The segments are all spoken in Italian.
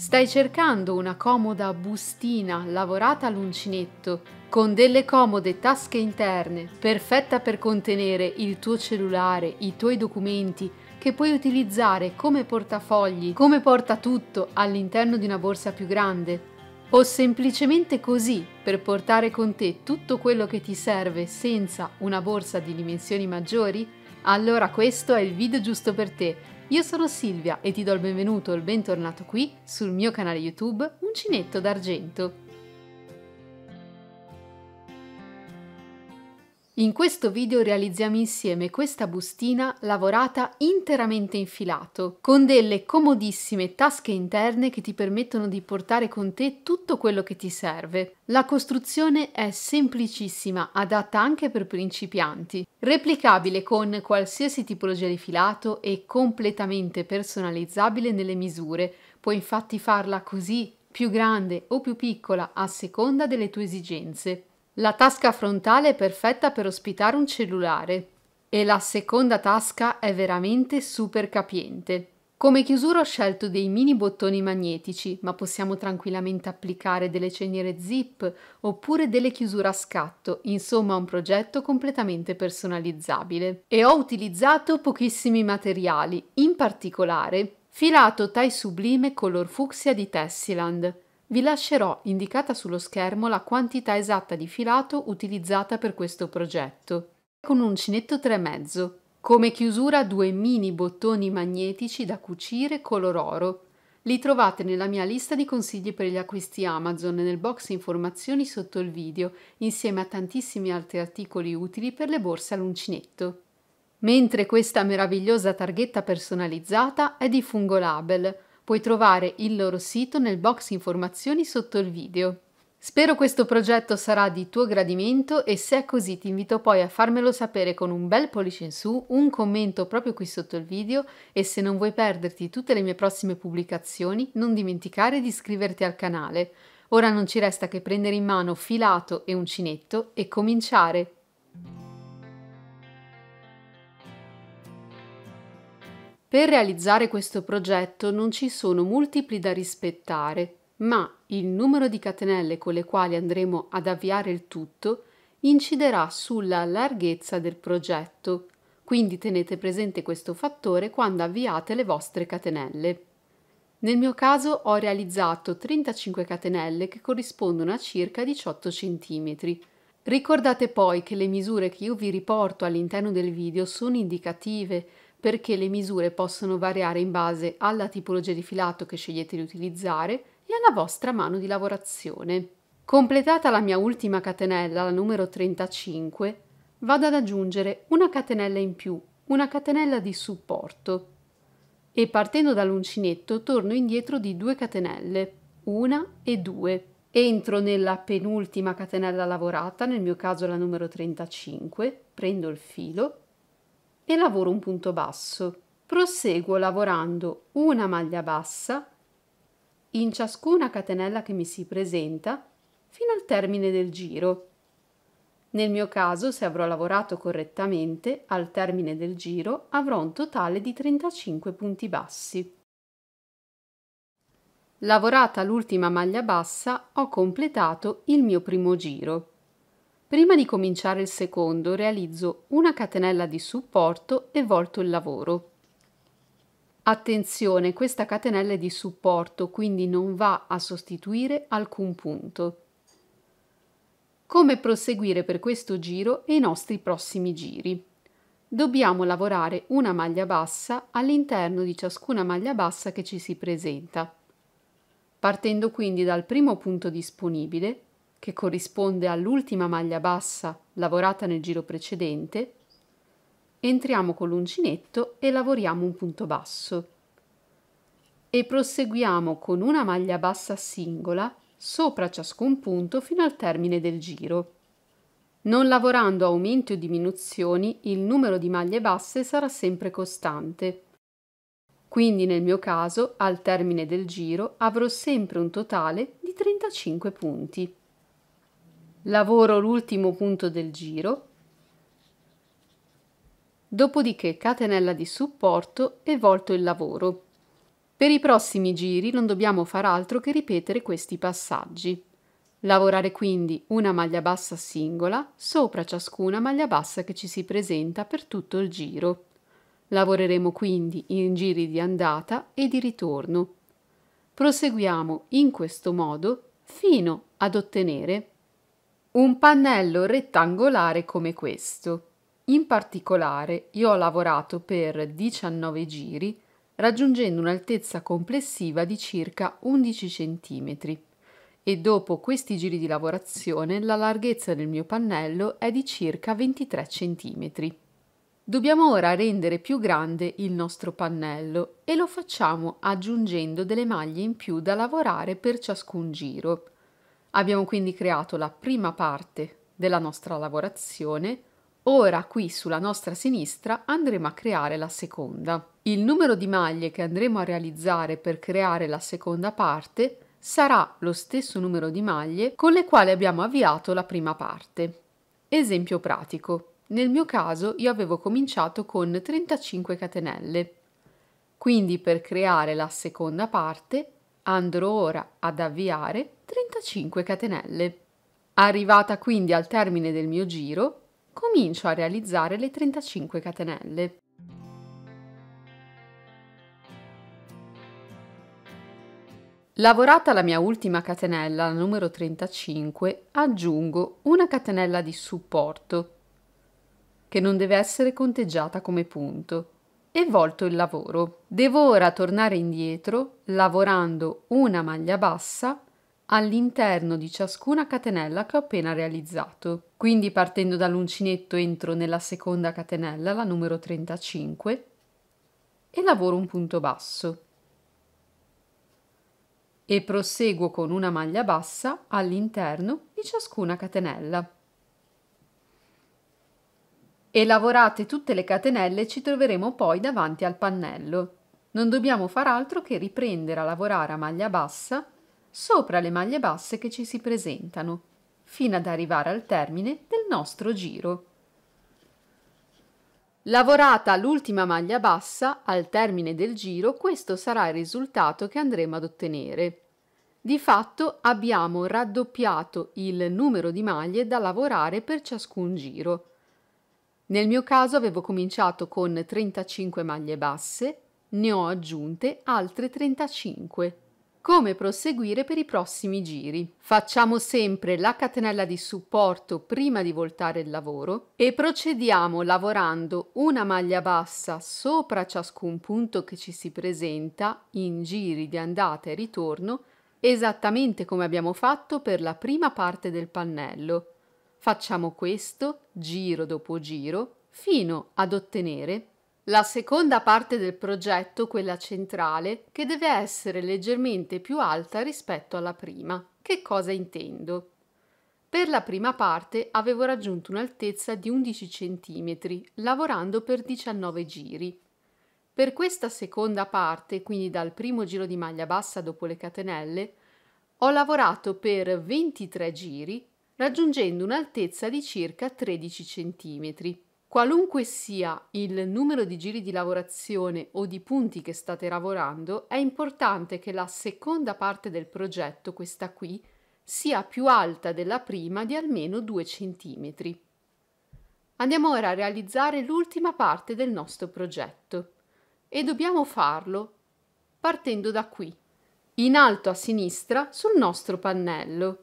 Stai cercando una comoda bustina lavorata all'uncinetto con delle comode tasche interne, perfetta per contenere il tuo cellulare, i tuoi documenti, che puoi utilizzare come portafogli, come porta tutto all'interno di una borsa più grande, o semplicemente così per portare con te tutto quello che ti serve senza una borsa di dimensioni maggiori? Allora questo è il video giusto per te io sono Silvia e ti do il benvenuto e il bentornato qui sul mio canale YouTube Uncinetto d'Argento. In questo video realizziamo insieme questa bustina lavorata interamente in filato, con delle comodissime tasche interne che ti permettono di portare con te tutto quello che ti serve. La costruzione è semplicissima, adatta anche per principianti, replicabile con qualsiasi tipologia di filato e completamente personalizzabile nelle misure. Puoi infatti farla così, più grande o più piccola, a seconda delle tue esigenze. La tasca frontale è perfetta per ospitare un cellulare e la seconda tasca è veramente super capiente. Come chiusura ho scelto dei mini bottoni magnetici, ma possiamo tranquillamente applicare delle ceniere zip oppure delle chiusure a scatto, insomma un progetto completamente personalizzabile. E ho utilizzato pochissimi materiali, in particolare filato tai sublime color fucsia di Tessiland, vi lascerò indicata sullo schermo la quantità esatta di filato utilizzata per questo progetto, con uncinetto 3,5. Come chiusura due mini bottoni magnetici da cucire color oro. Li trovate nella mia lista di consigli per gli acquisti Amazon nel box informazioni sotto il video, insieme a tantissimi altri articoli utili per le borse all'uncinetto. Mentre questa meravigliosa targhetta personalizzata è di Fungo Label, Puoi trovare il loro sito nel box informazioni sotto il video. Spero questo progetto sarà di tuo gradimento e se è così ti invito poi a farmelo sapere con un bel pollice in su, un commento proprio qui sotto il video e se non vuoi perderti tutte le mie prossime pubblicazioni non dimenticare di iscriverti al canale. Ora non ci resta che prendere in mano filato e uncinetto e cominciare! Per realizzare questo progetto non ci sono multipli da rispettare, ma il numero di catenelle con le quali andremo ad avviare il tutto inciderà sulla larghezza del progetto, quindi tenete presente questo fattore quando avviate le vostre catenelle. Nel mio caso ho realizzato 35 catenelle che corrispondono a circa 18 cm. Ricordate poi che le misure che io vi riporto all'interno del video sono indicative perché le misure possono variare in base alla tipologia di filato che scegliete di utilizzare e alla vostra mano di lavorazione. Completata la mia ultima catenella, la numero 35, vado ad aggiungere una catenella in più, una catenella di supporto e partendo dall'uncinetto torno indietro di due catenelle, una e due. Entro nella penultima catenella lavorata, nel mio caso la numero 35, prendo il filo e lavoro un punto basso. Proseguo lavorando una maglia bassa in ciascuna catenella che mi si presenta fino al termine del giro. Nel mio caso, se avrò lavorato correttamente, al termine del giro avrò un totale di 35 punti bassi. Lavorata l'ultima maglia bassa, ho completato il mio primo giro. Prima di cominciare il secondo realizzo una catenella di supporto e volto il lavoro. Attenzione, questa catenella è di supporto, quindi non va a sostituire alcun punto. Come proseguire per questo giro e i nostri prossimi giri? Dobbiamo lavorare una maglia bassa all'interno di ciascuna maglia bassa che ci si presenta. Partendo quindi dal primo punto disponibile, che corrisponde all'ultima maglia bassa lavorata nel giro precedente, entriamo con l'uncinetto e lavoriamo un punto basso e proseguiamo con una maglia bassa singola sopra ciascun punto fino al termine del giro. Non lavorando aumenti o diminuzioni, il numero di maglie basse sarà sempre costante. Quindi nel mio caso, al termine del giro, avrò sempre un totale di 35 punti lavoro l'ultimo punto del giro, dopodiché catenella di supporto e volto il lavoro. Per i prossimi giri non dobbiamo far altro che ripetere questi passaggi. Lavorare quindi una maglia bassa singola sopra ciascuna maglia bassa che ci si presenta per tutto il giro. Lavoreremo quindi in giri di andata e di ritorno. Proseguiamo in questo modo fino ad ottenere un pannello rettangolare come questo. In particolare io ho lavorato per 19 giri raggiungendo un'altezza complessiva di circa 11 cm e dopo questi giri di lavorazione la larghezza del mio pannello è di circa 23 cm. Dobbiamo ora rendere più grande il nostro pannello e lo facciamo aggiungendo delle maglie in più da lavorare per ciascun giro Abbiamo quindi creato la prima parte della nostra lavorazione, ora qui sulla nostra sinistra andremo a creare la seconda. Il numero di maglie che andremo a realizzare per creare la seconda parte sarà lo stesso numero di maglie con le quali abbiamo avviato la prima parte. Esempio pratico. Nel mio caso io avevo cominciato con 35 catenelle. Quindi per creare la seconda parte andrò ora ad avviare 35 35 catenelle. Arrivata quindi al termine del mio giro, comincio a realizzare le 35 catenelle. Lavorata la mia ultima catenella, la numero 35, aggiungo una catenella di supporto, che non deve essere conteggiata come punto, e volto il lavoro. Devo ora tornare indietro lavorando una maglia bassa all'interno di ciascuna catenella che ho appena realizzato. Quindi partendo dall'uncinetto entro nella seconda catenella, la numero 35, e lavoro un punto basso. E proseguo con una maglia bassa all'interno di ciascuna catenella. E lavorate tutte le catenelle ci troveremo poi davanti al pannello. Non dobbiamo far altro che riprendere a lavorare a maglia bassa sopra le maglie basse che ci si presentano, fino ad arrivare al termine del nostro giro. Lavorata l'ultima maglia bassa, al termine del giro, questo sarà il risultato che andremo ad ottenere. Di fatto abbiamo raddoppiato il numero di maglie da lavorare per ciascun giro. Nel mio caso avevo cominciato con 35 maglie basse, ne ho aggiunte altre 35 come proseguire per i prossimi giri. Facciamo sempre la catenella di supporto prima di voltare il lavoro e procediamo lavorando una maglia bassa sopra ciascun punto che ci si presenta in giri di andata e ritorno esattamente come abbiamo fatto per la prima parte del pannello. Facciamo questo giro dopo giro fino ad ottenere la seconda parte del progetto, quella centrale, che deve essere leggermente più alta rispetto alla prima. Che cosa intendo? Per la prima parte avevo raggiunto un'altezza di 11 cm, lavorando per 19 giri. Per questa seconda parte, quindi dal primo giro di maglia bassa dopo le catenelle, ho lavorato per 23 giri, raggiungendo un'altezza di circa 13 cm. Qualunque sia il numero di giri di lavorazione o di punti che state lavorando, è importante che la seconda parte del progetto, questa qui, sia più alta della prima di almeno 2 cm. Andiamo ora a realizzare l'ultima parte del nostro progetto e dobbiamo farlo partendo da qui, in alto a sinistra sul nostro pannello.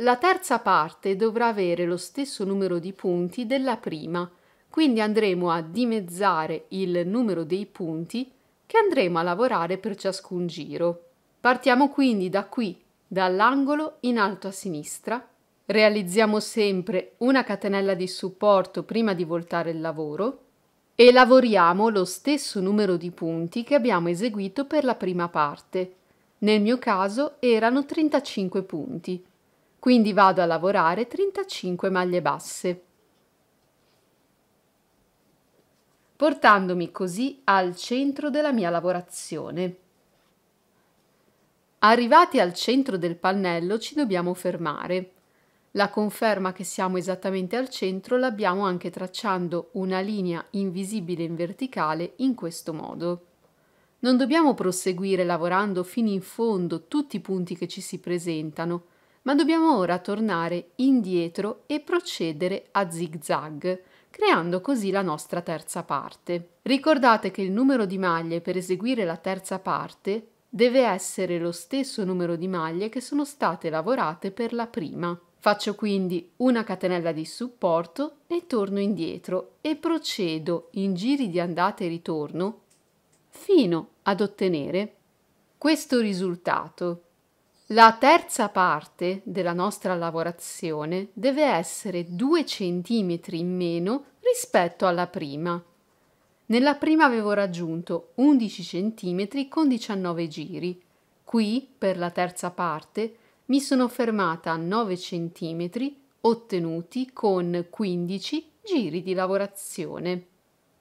La terza parte dovrà avere lo stesso numero di punti della prima, quindi andremo a dimezzare il numero dei punti che andremo a lavorare per ciascun giro. Partiamo quindi da qui, dall'angolo in alto a sinistra, realizziamo sempre una catenella di supporto prima di voltare il lavoro e lavoriamo lo stesso numero di punti che abbiamo eseguito per la prima parte. Nel mio caso erano 35 punti, quindi vado a lavorare 35 maglie basse. portandomi così al centro della mia lavorazione. Arrivati al centro del pannello ci dobbiamo fermare. La conferma che siamo esattamente al centro l'abbiamo anche tracciando una linea invisibile in verticale in questo modo. Non dobbiamo proseguire lavorando fino in fondo tutti i punti che ci si presentano, ma dobbiamo ora tornare indietro e procedere a zig zag, creando così la nostra terza parte. Ricordate che il numero di maglie per eseguire la terza parte deve essere lo stesso numero di maglie che sono state lavorate per la prima. Faccio quindi una catenella di supporto e torno indietro e procedo in giri di andata e ritorno fino ad ottenere questo risultato. La terza parte della nostra lavorazione deve essere 2 cm in meno rispetto alla prima. Nella prima avevo raggiunto 11 cm con 19 giri. Qui, per la terza parte, mi sono fermata a 9 cm ottenuti con 15 giri di lavorazione.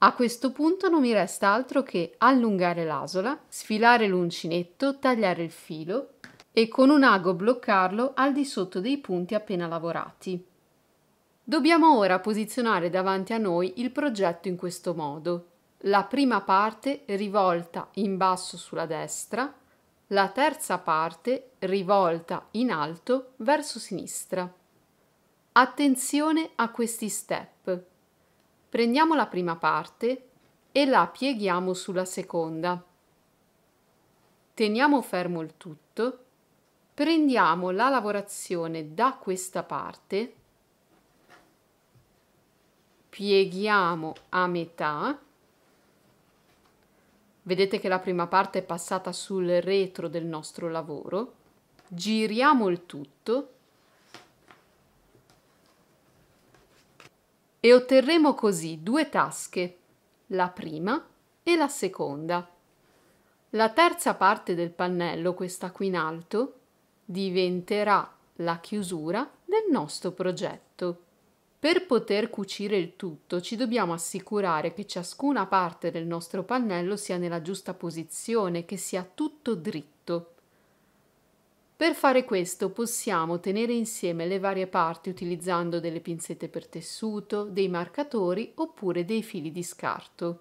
A questo punto non mi resta altro che allungare l'asola, sfilare l'uncinetto, tagliare il filo e con un ago bloccarlo al di sotto dei punti appena lavorati. Dobbiamo ora posizionare davanti a noi il progetto in questo modo. La prima parte rivolta in basso sulla destra, la terza parte rivolta in alto verso sinistra. Attenzione a questi step. Prendiamo la prima parte e la pieghiamo sulla seconda. Teniamo fermo il tutto prendiamo la lavorazione da questa parte pieghiamo a metà vedete che la prima parte è passata sul retro del nostro lavoro giriamo il tutto e otterremo così due tasche, la prima e la seconda. La terza parte del pannello, questa qui in alto, diventerà la chiusura del nostro progetto. Per poter cucire il tutto ci dobbiamo assicurare che ciascuna parte del nostro pannello sia nella giusta posizione, che sia tutto dritto. Per fare questo possiamo tenere insieme le varie parti utilizzando delle pinzette per tessuto, dei marcatori oppure dei fili di scarto.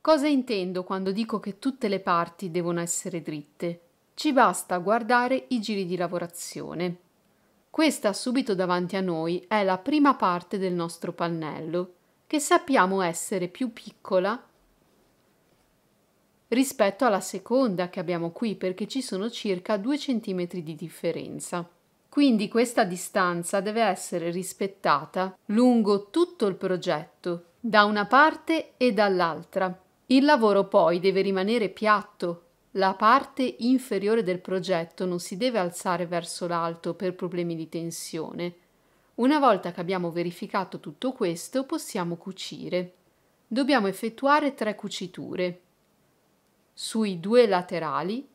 Cosa intendo quando dico che tutte le parti devono essere dritte? ci basta guardare i giri di lavorazione. Questa subito davanti a noi è la prima parte del nostro pannello, che sappiamo essere più piccola rispetto alla seconda che abbiamo qui perché ci sono circa 2 cm di differenza. Quindi questa distanza deve essere rispettata lungo tutto il progetto, da una parte e dall'altra. Il lavoro poi deve rimanere piatto, la parte inferiore del progetto non si deve alzare verso l'alto per problemi di tensione. Una volta che abbiamo verificato tutto questo possiamo cucire. Dobbiamo effettuare tre cuciture sui due laterali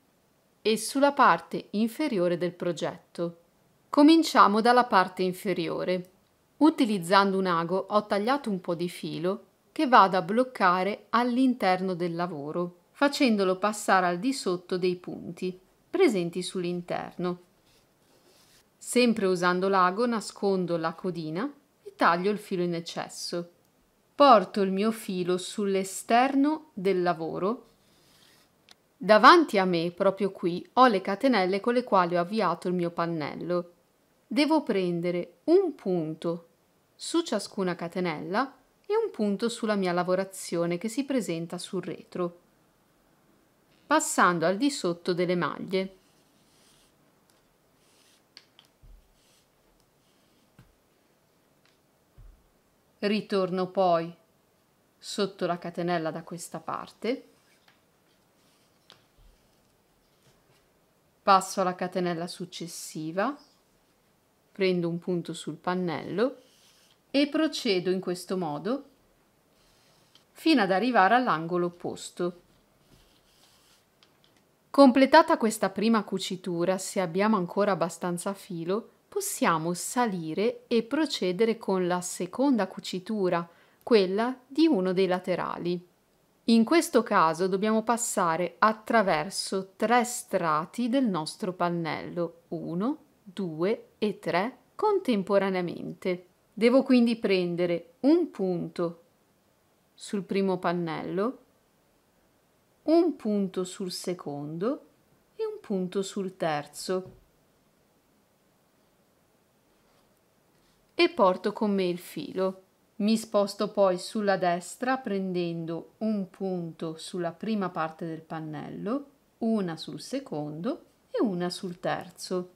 e sulla parte inferiore del progetto. Cominciamo dalla parte inferiore. Utilizzando un ago ho tagliato un po' di filo che vado a bloccare all'interno del lavoro facendolo passare al di sotto dei punti presenti sull'interno. Sempre usando l'ago nascondo la codina e taglio il filo in eccesso. Porto il mio filo sull'esterno del lavoro. Davanti a me, proprio qui, ho le catenelle con le quali ho avviato il mio pannello. Devo prendere un punto su ciascuna catenella e un punto sulla mia lavorazione che si presenta sul retro passando al di sotto delle maglie. Ritorno poi sotto la catenella da questa parte, passo alla catenella successiva, prendo un punto sul pannello e procedo in questo modo fino ad arrivare all'angolo opposto Completata questa prima cucitura, se abbiamo ancora abbastanza filo, possiamo salire e procedere con la seconda cucitura, quella di uno dei laterali. In questo caso dobbiamo passare attraverso tre strati del nostro pannello, 1, 2 e 3 contemporaneamente. Devo quindi prendere un punto sul primo pannello un punto sul secondo e un punto sul terzo. E porto con me il filo. Mi sposto poi sulla destra prendendo un punto sulla prima parte del pannello, una sul secondo e una sul terzo.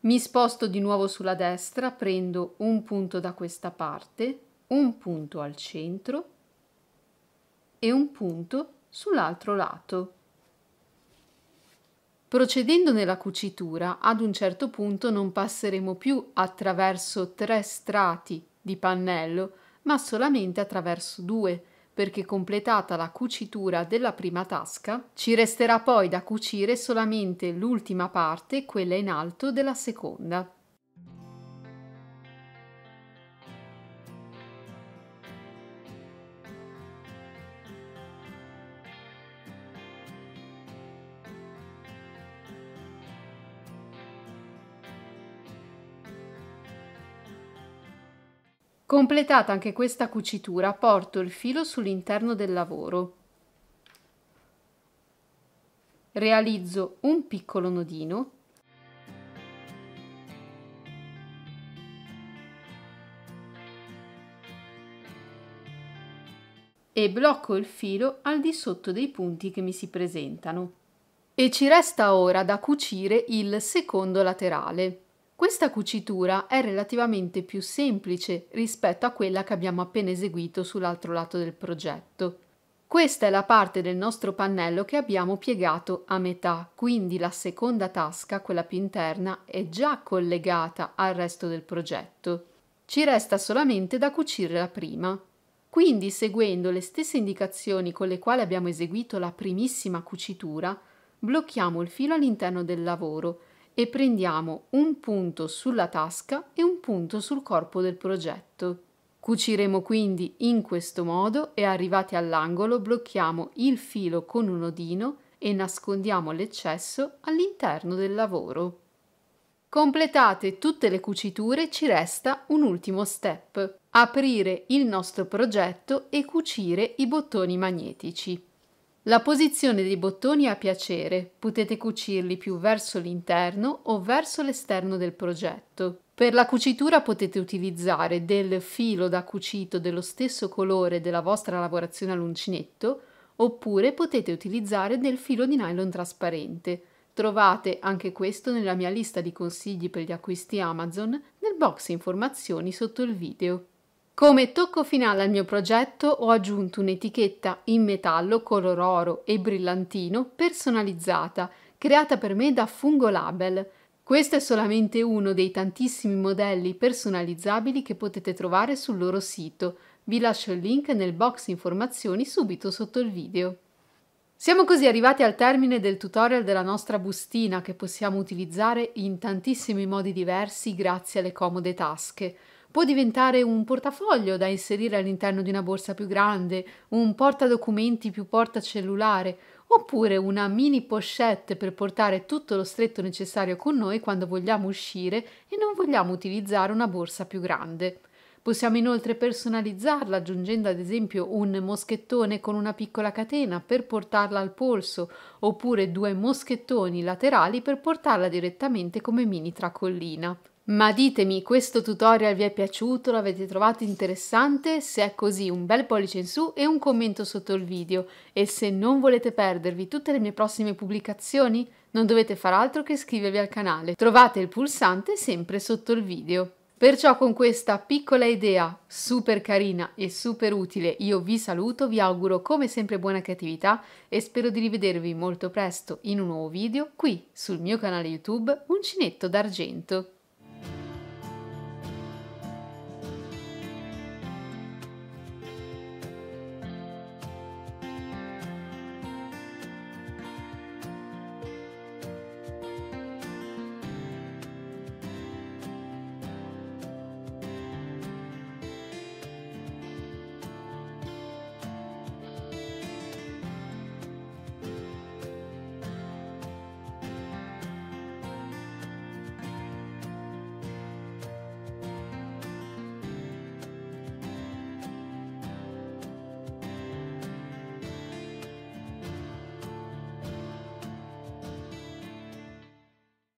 Mi sposto di nuovo sulla destra, prendo un punto da questa parte, un punto al centro e un punto sull'altro lato. Procedendo nella cucitura, ad un certo punto non passeremo più attraverso tre strati di pannello, ma solamente attraverso due, perché completata la cucitura della prima tasca, ci resterà poi da cucire solamente l'ultima parte, quella in alto della seconda. Completata anche questa cucitura porto il filo sull'interno del lavoro. Realizzo un piccolo nodino e blocco il filo al di sotto dei punti che mi si presentano. E ci resta ora da cucire il secondo laterale. Questa cucitura è relativamente più semplice rispetto a quella che abbiamo appena eseguito sull'altro lato del progetto. Questa è la parte del nostro pannello che abbiamo piegato a metà, quindi la seconda tasca, quella più interna, è già collegata al resto del progetto. Ci resta solamente da cucire la prima. Quindi, seguendo le stesse indicazioni con le quali abbiamo eseguito la primissima cucitura, blocchiamo il filo all'interno del lavoro e prendiamo un punto sulla tasca e un punto sul corpo del progetto. Cuciremo quindi in questo modo e arrivati all'angolo blocchiamo il filo con un odino e nascondiamo l'eccesso all'interno del lavoro. Completate tutte le cuciture ci resta un ultimo step, aprire il nostro progetto e cucire i bottoni magnetici. La posizione dei bottoni è a piacere, potete cucirli più verso l'interno o verso l'esterno del progetto. Per la cucitura potete utilizzare del filo da cucito dello stesso colore della vostra lavorazione all'uncinetto oppure potete utilizzare del filo di nylon trasparente. Trovate anche questo nella mia lista di consigli per gli acquisti Amazon nel box informazioni sotto il video. Come tocco finale al mio progetto ho aggiunto un'etichetta in metallo color oro e brillantino personalizzata, creata per me da Fungo Label. Questo è solamente uno dei tantissimi modelli personalizzabili che potete trovare sul loro sito. Vi lascio il link nel box informazioni subito sotto il video. Siamo così arrivati al termine del tutorial della nostra bustina che possiamo utilizzare in tantissimi modi diversi grazie alle comode tasche. Può diventare un portafoglio da inserire all'interno di una borsa più grande, un portadocumenti più porta cellulare, oppure una mini pochette per portare tutto lo stretto necessario con noi quando vogliamo uscire e non vogliamo utilizzare una borsa più grande. Possiamo inoltre personalizzarla aggiungendo ad esempio un moschettone con una piccola catena per portarla al polso, oppure due moschettoni laterali per portarla direttamente come mini tracollina. Ma ditemi, questo tutorial vi è piaciuto? L'avete trovato interessante? Se è così, un bel pollice in su e un commento sotto il video. E se non volete perdervi tutte le mie prossime pubblicazioni, non dovete far altro che iscrivervi al canale. Trovate il pulsante sempre sotto il video. Perciò con questa piccola idea super carina e super utile io vi saluto, vi auguro come sempre buona creatività e spero di rivedervi molto presto in un nuovo video qui sul mio canale YouTube Uncinetto d'Argento.